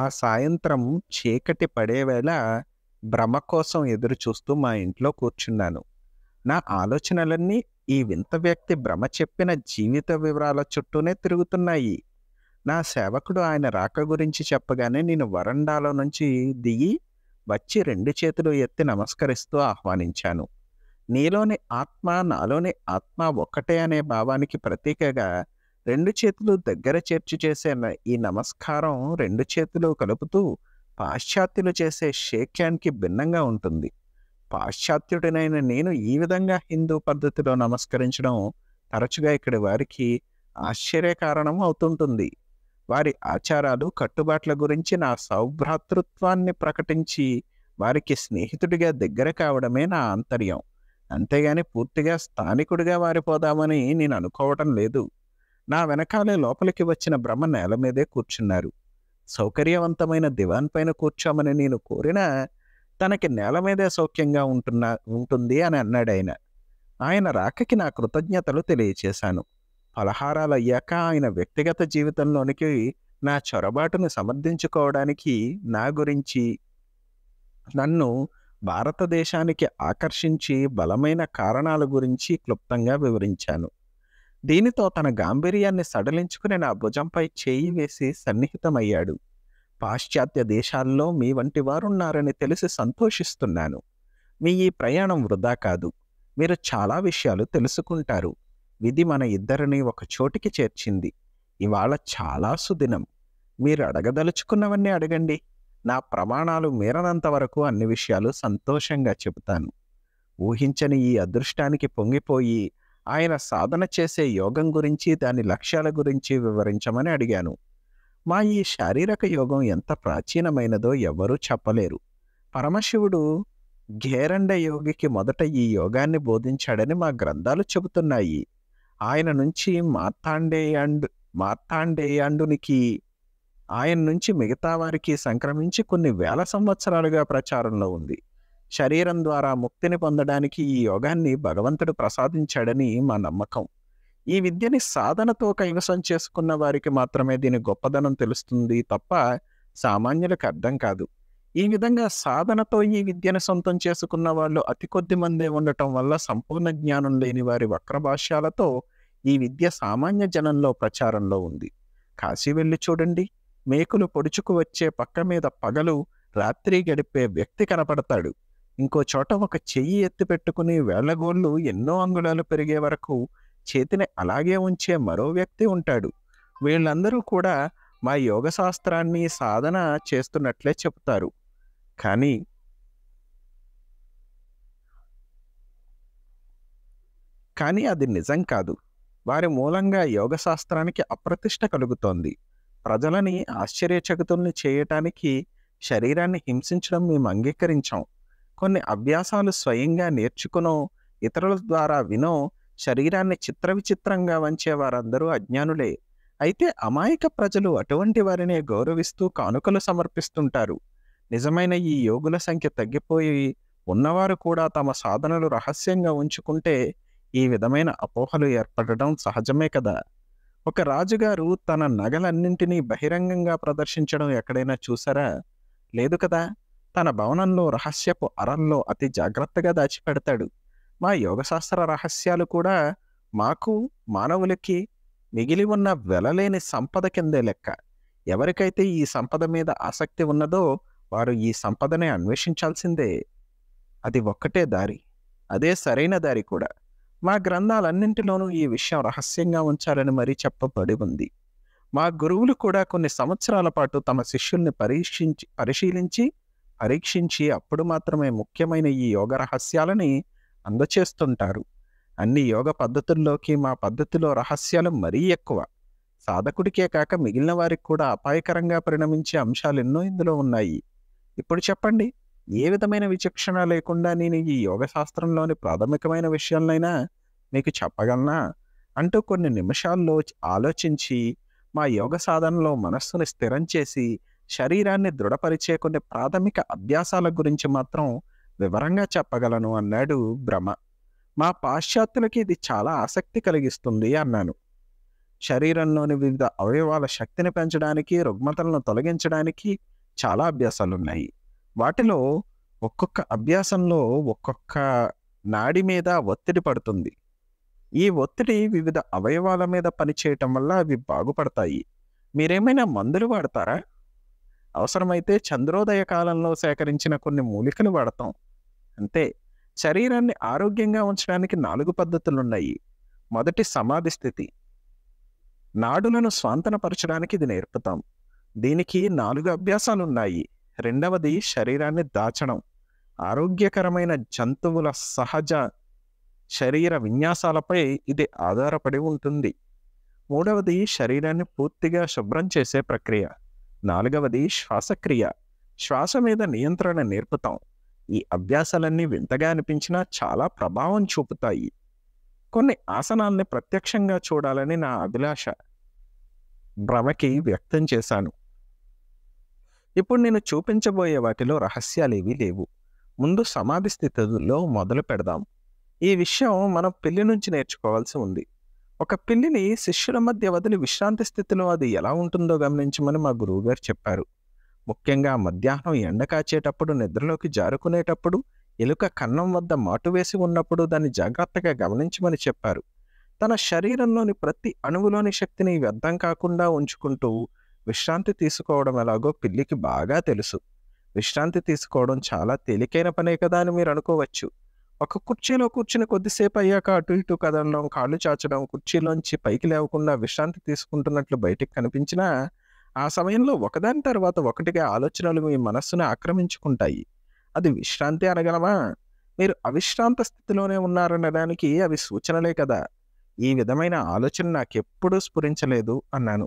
ఆ సాయంత్రం చీకటి పడేవేళ భ్రమ కోసం ఎదురు చూస్తూ మా ఇంట్లో కూర్చున్నాను నా ఆలోచనలన్నీ ఈ వింత వ్యక్తి భ్రమ చెప్పిన జీవిత వివరాల చుట్టూనే తిరుగుతున్నాయి నా సేవకుడు ఆయన రాక గురించి చెప్పగానే నేను వరండాలో నుంచి దిగి వచ్చి రెండు చేతులు ఎత్తి నమస్కరిస్తూ ఆహ్వానించాను నీలోని ఆత్మ నాలోని ఆత్మ ఒక్కటే అనే భావానికి ప్రతీకగా రెండు చేతులు దగ్గర చేర్చి చేసే ఈ నమస్కారం రెండు చేతులు కలుపుతూ పాశ్చాత్యులు చేసే శేఖ్యానికి భిన్నంగా ఉంటుంది పాశ్చాత్యుడినైన నేను ఈ విధంగా హిందూ పద్ధతిలో నమస్కరించడం తరచుగా ఇక్కడి వారికి ఆశ్చర్యకారణం అవుతుంటుంది వారి ఆచారాలు కట్టుబాట్ల గురించి నా సౌభ్రాతృత్వాన్ని ప్రకటించి వారికి స్నేహితుడిగా దగ్గర కావడమే నా ఆంతర్యం అంతేగాని పూర్తిగా స్థానికుడిగా వారిపోదామని నేను అనుకోవటం లేదు నా వెనకాలే లోపలికి వచ్చిన బ్రహ్మ నేల మీదే కూర్చున్నారు సౌకర్యవంతమైన దివాన్ పైన కూర్చోమని నేను కోరినా తనకి నేల మీదే సౌఖ్యంగా ఉంటున్నా ఉంటుంది అని అన్నాడాయన ఆయన ఆయన రాకకి నా కృతజ్ఞతలు తెలియచేశాను పలహారాలు అయ్యాక ఆయన వ్యక్తిగత జీవితంలోనికి నా చొరబాటును సమర్థించుకోవడానికి నా గురించి నన్ను భారతదేశానికి ఆకర్షించి బలమైన కారణాల గురించి క్లుప్తంగా వివరించాను దీనితో తన గాంభీర్యాన్ని సడలించుకుని నా భుజంపై చేయి వేసి సన్నిహితమయ్యాడు పాశ్చాత్య దేశాల్లో మీ వంటి వారున్నారని తెలిసి సంతోషిస్తున్నాను మీ ఈ ప్రయాణం వృధా కాదు మీరు చాలా విషయాలు తెలుసుకుంటారు విధి మన ఇద్దరిని ఒక చోటికి చేర్చింది ఇవాళ చాలా సుదినం మీరు అడగదలుచుకున్నవన్నీ అడగండి నా ప్రమాణాలు మీరనంత వరకు అన్ని విషయాలు సంతోషంగా చెబుతాను ఊహించని ఈ అదృష్టానికి పొంగిపోయి ఆయన సాధన చేసే యోగం గురించి దాని లక్ష్యాల గురించి వివరించమని అడిగాను మా ఈ శారీరక యోగం ఎంత ప్రాచీనమైనదో ఎవరూ చెప్పలేరు పరమశివుడు ఘేరండ యోగికి మొదట ఈ యోగాన్ని బోధించాడని మా గ్రంథాలు చెబుతున్నాయి ఆయన నుంచి మార్తాండేయాండు మార్తాండేయాండునికి ఆయన నుంచి మిగతా వారికి సంక్రమించి కొన్ని వేల సంవత్సరాలుగా ప్రచారంలో ఉంది శరీరం ద్వారా ముక్తిని పొందడానికి ఈ యోగాన్ని భగవంతుడు ప్రసాదించాడని మా నమ్మకం ఈ విద్యని సాధనతో కైవసం చేసుకున్న వారికి మాత్రమే దీని గొప్పదనం తెలుస్తుంది తప్ప సామాన్యులకు అర్థం కాదు ఈ విధంగా సాధనతో ఈ విద్యను సొంతం చేసుకున్న వాళ్ళు అతి కొద్ది మందే ఉండటం వల్ల సంపూర్ణ జ్ఞానం లేని వారి వక్రభాష్యాలతో ఈ విద్య సామాన్య జనంలో ప్రచారంలో ఉంది కాశీ వెళ్ళి చూడండి మేకులు పొడుచుకు వచ్చే పక్క మీద పగలు రాత్రి గడిపే వ్యక్తి కనపడతాడు ఇంకో చోట ఒక చెయ్యి ఎత్తి పెట్టుకుని వేళ్లగోళ్ళు ఎన్నో అంగుళాలు పెరిగే వరకు చేతిని అలాగే ఉంచే మరో వ్యక్తి ఉంటాడు వీళ్ళందరూ కూడా మా యోగ శాస్త్రాన్ని సాధన చేస్తున్నట్లే చెప్తారు కానీ కానీ అది నిజం కాదు వారి మూలంగా యోగ శాస్త్రానికి అప్రతిష్ట కలుగుతోంది ప్రజలని ఆశ్చర్యచకుతుల్ని చేయటానికి శరీరాన్ని హింసించడం మేము అంగీకరించాం కొన్ని అభ్యాసాలు స్వయంగా నేర్చుకునో ఇతరుల ద్వారా వినో శరీరాన్ని చిత్ర విచిత్రంగా వంచే వారందరూ అజ్ఞానులే అయితే అమాయక ప్రజలు అటువంటి వారినే గౌరవిస్తూ కానుకలు సమర్పిస్తుంటారు నిజమైన ఈ యోగుల సంఖ్య తగ్గిపోయి ఉన్నవారు కూడా తమ సాధనలు రహస్యంగా ఉంచుకుంటే ఈ విధమైన అపోహలు ఏర్పడడం సహజమే కదా ఒక రాజుగారు తన నగలన్నింటినీ బహిరంగంగా ప్రదర్శించడం ఎక్కడైనా చూసారా లేదు కదా తన భవనంలో రహస్యపు అరంలో అతి జాగ్రత్తగా దాచిపెడతాడు మా యోగశాస్త్ర రహస్యాలు కూడా మాకు మానవులకి మిగిలి ఉన్న వెలలేని సంపద కిందే లెక్క ఎవరికైతే ఈ సంపద మీద ఆసక్తి ఉన్నదో వారు ఈ సంపదనే అన్వేషించాల్సిందే అది ఒక్కటే దారి అదే సరైన దారి కూడా మా గ్రంథాలన్నింటిలోనూ ఈ విషయం రహస్యంగా ఉంచాలని మరీ చెప్పబడి ఉంది మా గురువులు కూడా కొన్ని సంవత్సరాల పాటు తమ శిష్యుల్ని పరీక్షించి పరిశీలించి పరీక్షించి అప్పుడు మాత్రమే ముఖ్యమైన ఈ యోగ రహస్యాలని అందచేస్తుంటారు అన్ని యోగ పద్ధతుల్లోకి మా పద్ధతిలో రహస్యాలు మరీ ఎక్కువ సాధకుడికే కాక మిగిలిన వారికి కూడా అపాయకరంగా పరిణమించే అంశాలు ఎన్నో ఇందులో ఉన్నాయి ఇప్పుడు చెప్పండి ఏ విధమైన విచక్షణ లేకుండా నేను ఈ యోగ శాస్త్రంలోని ప్రాథమికమైన విషయాలనైనా మీకు చెప్పగలనా అంటూ కొన్ని నిమిషాల్లో ఆలోచించి మా యోగ సాధనలో మనస్సుని స్థిరం చేసి శరీరాన్ని దృఢపరిచే కొన్ని ప్రాథమిక అభ్యాసాల గురించి మాత్రం వివరంగా చెప్పగలను అన్నాడు భ్రమ మా పాశ్చాత్యులకి ఇది చాలా ఆసక్తి కలిగిస్తుంది అన్నాను శరీరంలోని వివిధ అవయవాల శక్తిని పెంచడానికి రుగ్మతలను తొలగించడానికి చాలా అభ్యాసాలున్నాయి వాటిలో ఒక్కొక్క అభ్యాసంలో ఒక్కొక్క నాడి మీద ఒత్తిడి పడుతుంది ఈ ఒత్తిడి వివిధ అవయవాల మీద పనిచేయటం వల్ల అవి బాగుపడతాయి మీరేమైనా మందులు వాడతారా అవసరమైతే చంద్రోదయ కాలంలో సేకరించిన కొన్ని మూలికలు వాడతాం అంతే శరీరాన్ని ఆరోగ్యంగా ఉంచడానికి నాలుగు పద్ధతులున్నాయి మొదటి సమాధి స్థితి నాడులను స్వాంతనపరచడానికి ఇది నేర్పుతాం దీనికి నాలుగు అభ్యాసాలున్నాయి రెండవది శరీరాన్ని దాచడం ఆరోగ్యకరమైన జంతువుల సహజ శరీర విన్యాసాలపై ఇది ఆధారపడి ఉంటుంది మూడవది శరీరాన్ని పూర్తిగా శుభ్రం చేసే ప్రక్రియ నాలుగవది శ్వాసక్రియ శ్వాస మీద నియంత్రణ నేర్పుతాం ఈ అభ్యాసాలన్నీ వింతగా అనిపించినా చాలా ప్రభావం చూపుతాయి కొన్ని ఆసనాల్ని ప్రత్యక్షంగా చూడాలని నా అభిలాష భ్రమకి వ్యక్తం చేశాను ఇప్పుడు నేను చూపించబోయే వాటిలో రహస్యాలేవీ లేవు ముందు సమాధి స్థితిలో మొదలు పెడదాం ఈ విషయం మనం పెళ్లి నుంచి నేర్చుకోవాల్సి ఉంది ఒక పిల్లిని శిష్యుల మధ్య వదిలి విశ్రాంతి స్థితిలో అది ఎలా ఉంటుందో గమనించమని మా గురువుగారు చెప్పారు ముఖ్యంగా మధ్యాహ్నం ఎండ కాచేటప్పుడు నిద్రలోకి జారుకునేటప్పుడు ఎలుక కన్నం వద్ద మాటు వేసి ఉన్నప్పుడు దాన్ని జాగ్రత్తగా గమనించమని చెప్పారు తన శరీరంలోని ప్రతి అణువులోని శక్తిని వ్యర్థం కాకుండా ఉంచుకుంటూ విశ్రాంతి తీసుకోవడం ఎలాగో పిల్లికి బాగా తెలుసు విశ్రాంతి తీసుకోవడం చాలా తేలికైన పనే కదా అని మీరు అనుకోవచ్చు ఒక కుర్చీలో కూర్చుని కొద్దిసేపు అయ్యాక అటు ఇటు కదండం కాళ్ళు చాచడం కుర్చీలోంచి పైకి లేవకుండా విశ్రాంతి తీసుకుంటున్నట్లు బయటికి కనిపించినా ఆ సమయంలో ఒకదాని తర్వాత ఒకటిగా ఆలోచనలు మీ మనస్సును ఆక్రమించుకుంటాయి అది విశ్రాంతి అనగలవా మీరు అవిశ్రాంత స్థితిలోనే ఉన్నారనడానికి అవి సూచనలే కదా ఈ విధమైన ఆలోచన నాకెప్పుడూ స్ఫురించలేదు అన్నాను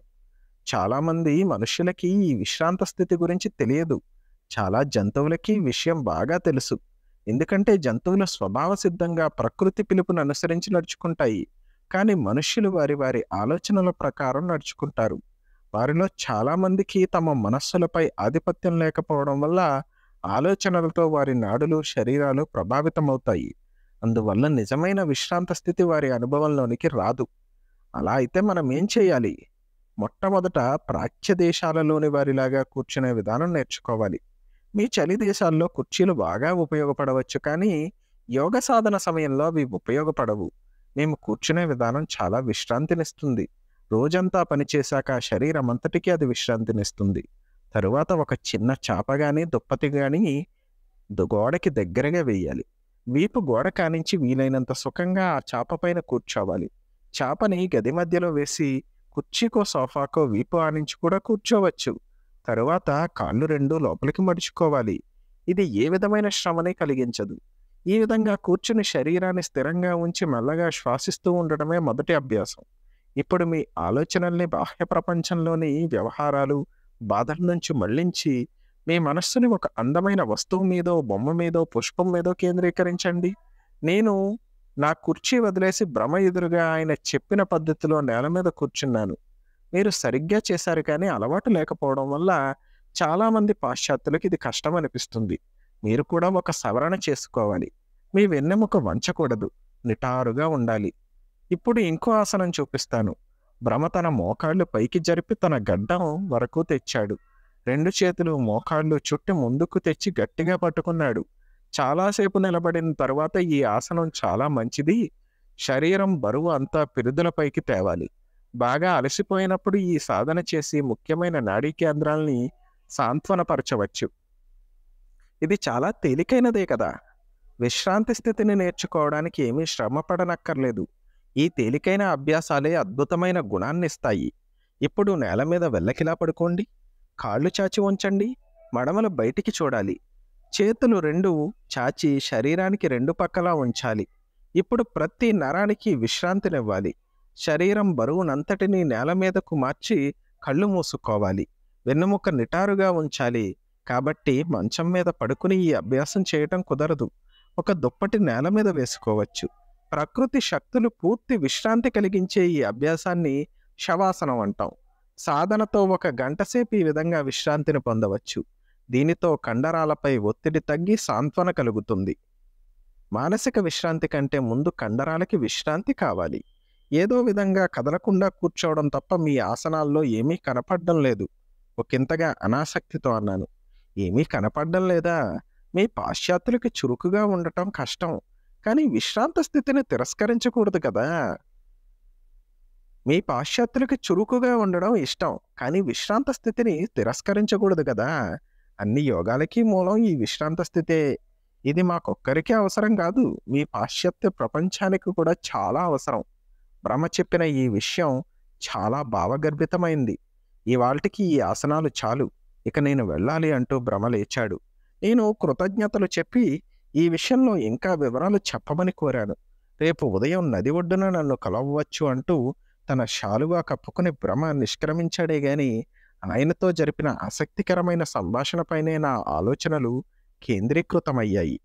చాలామంది మనుషులకి ఈ విశ్రాంత స్థితి గురించి తెలియదు చాలా జంతువులకి విషయం బాగా తెలుసు ఎందుకంటే జంతువుల స్వభావ సిద్ధంగా ప్రకృతి పిలుపును అనుసరించి నడుచుకుంటాయి కానీ మనుష్యులు వారి వారి ఆలోచనల ప్రకారం నడుచుకుంటారు వారిలో చాలామందికి తమ మనస్సులపై ఆధిపత్యం లేకపోవడం వల్ల ఆలోచనలతో వారి నాడులు శరీరాలు ప్రభావితమవుతాయి అందువల్ల నిజమైన విశ్రాంత స్థితి వారి అనుభవంలోనికి రాదు అలా అయితే మనం ఏం చేయాలి మొట్టమొదట ప్రాచ్య దేశాలలోని వారిలాగా కూర్చునే విధానం నేర్చుకోవాలి మీ చలి దేశాల్లో కుర్చీలు బాగా ఉపయోగపడవచ్చు కానీ యోగ సాధన సమయంలో అవి ఉపయోగపడవు మేము కూర్చునే విధానం చాలా విశ్రాంతినిస్తుంది రోజంతా పనిచేశాక శరీరం అంతటికీ అది విశ్రాంతినిస్తుంది తరువాత ఒక చిన్న చాప కానీ దుప్పతి కానీ గోడకి దగ్గరగా వేయాలి వీపు గోడ కానించి వీలైనంత సుఖంగా ఆ చాప పైన కూర్చోవాలి చాపని గది మధ్యలో వేసి కుర్చీకో సోఫాకో వీపు ఆనించి కూడా కూర్చోవచ్చు తరువాత కాళ్ళు రెండు లోపలికి మడుచుకోవాలి ఇది ఏ విధమైన శ్రమని కలిగించదు ఈ విధంగా కూర్చుని శరీరాన్ని స్థిరంగా ఉంచి మెల్లగా శ్వాసిస్తూ ఉండటమే మొదటి అభ్యాసం ఇప్పుడు మీ ఆలోచనల్ని బాహ్య ప్రపంచంలోని వ్యవహారాలు బాధల నుంచి మళ్లించి మీ మనస్సుని ఒక అందమైన వస్తువు మీదో బొమ్మ మీదో పుష్పం మీదో కేంద్రీకరించండి నేను నా కుర్చీ వదిలేసి భ్రమ ఎదురుగా ఆయన చెప్పిన పద్ధతిలో నేల మీద కూర్చున్నాను మీరు సరిగ్గా చేశారు కానీ అలవాటు లేకపోవడం వల్ల చాలామంది పాశ్చాత్యులకు ఇది కష్టం అనిపిస్తుంది మీరు కూడా ఒక సవరణ చేసుకోవాలి మీ వెన్నెముక వంచకూడదు నిటారుగా ఉండాలి ఇప్పుడు ఇంకో ఆసనం చూపిస్తాను భ్రమ తన మోకాళ్ళు పైకి జరిపి తన గడ్డం వరకు తెచ్చాడు రెండు చేతులు మోకాళ్ళు చుట్టి ముందుకు తెచ్చి గట్టిగా పట్టుకున్నాడు చాలాసేపు నిలబడిన తర్వాత ఈ ఆసనం చాలా మంచిది శరీరం బరువు అంతా పిరుదులపైకి తేవాలి బాగా అలసిపోయినప్పుడు ఈ సాధన చేసి ముఖ్యమైన నాడీ కేంద్రాల్ని సాంత్వనపరచవచ్చు ఇది చాలా తేలికైనదే కదా విశ్రాంతి స్థితిని నేర్చుకోవడానికి ఏమీ శ్రమ పడనక్కర్లేదు ఈ తేలికైన అభ్యాసాలే అద్భుతమైన గుణాన్ని ఇస్తాయి ఇప్పుడు నేల మీద వెళ్ళకిలా పడుకోండి కాళ్ళు చాచి ఉంచండి మడమలు బయటికి చూడాలి చేతులు రెండు చాచి శరీరానికి రెండు పక్కలా ఉంచాలి ఇప్పుడు ప్రతి నరానికి విశ్రాంతినివ్వాలి శరీరం బరువునంతటినీ నేల మీదకు మార్చి కళ్ళు మూసుకోవాలి వెన్నుముక నిటారుగా ఉంచాలి కాబట్టి మంచం మీద పడుకుని ఈ అభ్యాసం చేయటం కుదరదు ఒక దుప్పటి నేల మీద వేసుకోవచ్చు ప్రకృతి శక్తులు పూర్తి విశ్రాంతి కలిగించే ఈ అభ్యాసాన్ని శవాసనం అంటాం సాధనతో ఒక గంటసేపు ఈ విధంగా విశ్రాంతిని పొందవచ్చు దీనితో కండరాలపై ఒత్తిడి తగ్గి సాంత్వన కలుగుతుంది మానసిక విశ్రాంతి కంటే ముందు కండరాలకి విశ్రాంతి కావాలి ఏదో విధంగా కదలకుండా కూర్చోవడం తప్ప మీ ఆసనాల్లో ఏమీ కనపడడం లేదు ఒకంతగా అనాసక్తితో అన్నాను ఏమీ కనపడడం లేదా మీ పాశ్చాత్యులకి చురుకుగా ఉండటం కష్టం కానీ విశ్రాంత స్థితిని తిరస్కరించకూడదు కదా మీ పాశ్చాత్యులకి చురుకుగా ఉండడం ఇష్టం కానీ విశ్రాంత స్థితిని తిరస్కరించకూడదు కదా అన్ని యోగాలకి మూలం ఈ విశ్రాంత స్థితే ఇది మాకొక్కరికే అవసరం కాదు మీ పాశ్చాత్య ప్రపంచానికి కూడా చాలా అవసరం బ్రహ్మ చెప్పిన ఈ విషయం చాలా భావగర్భితమైంది ఇవాల్టికి ఈ ఆసనాలు చాలు ఇక నేను వెళ్ళాలి అంటూ భ్రమ లేచాడు నేను కృతజ్ఞతలు చెప్పి ఈ విషయంలో ఇంకా వివరాలు చెప్పమని కోరాను రేపు ఉదయం నది ఒడ్డున నన్ను కలవవచ్చు అంటూ తన షాలుగా కప్పుకుని భ్రమ నిష్క్రమించాడే గాని ఆయనతో జరిపిన ఆసక్తికరమైన సంభాషణపైనే నా ఆలోచనలు కేంద్రీకృతమయ్యాయి